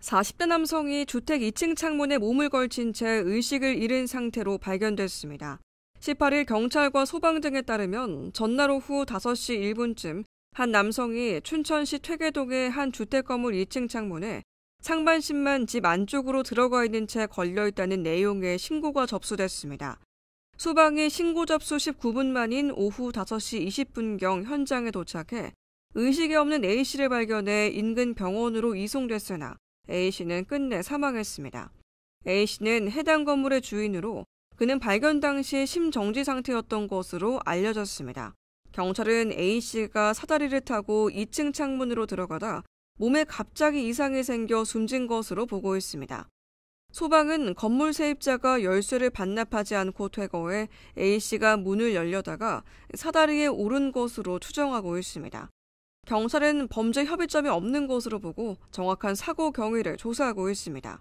40대 남성이 주택 2층 창문에 몸을 걸친 채 의식을 잃은 상태로 발견됐습니다. 18일 경찰과 소방 등에 따르면 전날 오후 5시 1분쯤 한 남성이 춘천시 퇴계동의 한 주택 건물 2층 창문에 상반신만 집 안쪽으로 들어가 있는 채 걸려 있다는 내용의 신고가 접수됐습니다. 소방이 신고 접수 19분 만인 오후 5시 20분경 현장에 도착해 의식이 없는 A씨를 발견해 인근 병원으로 이송됐으나 A씨는 끝내 사망했습니다. A씨는 해당 건물의 주인으로 그는 발견 당시 심정지 상태였던 것으로 알려졌습니다. 경찰은 A씨가 사다리를 타고 2층 창문으로 들어가다 몸에 갑자기 이상이 생겨 숨진 것으로 보고 있습니다. 소방은 건물 세입자가 열쇠를 반납하지 않고 퇴거해 A씨가 문을 열려다가 사다리에 오른 것으로 추정하고 있습니다. 경찰은 범죄 협의점이 없는 것으로 보고 정확한 사고 경위를 조사하고 있습니다.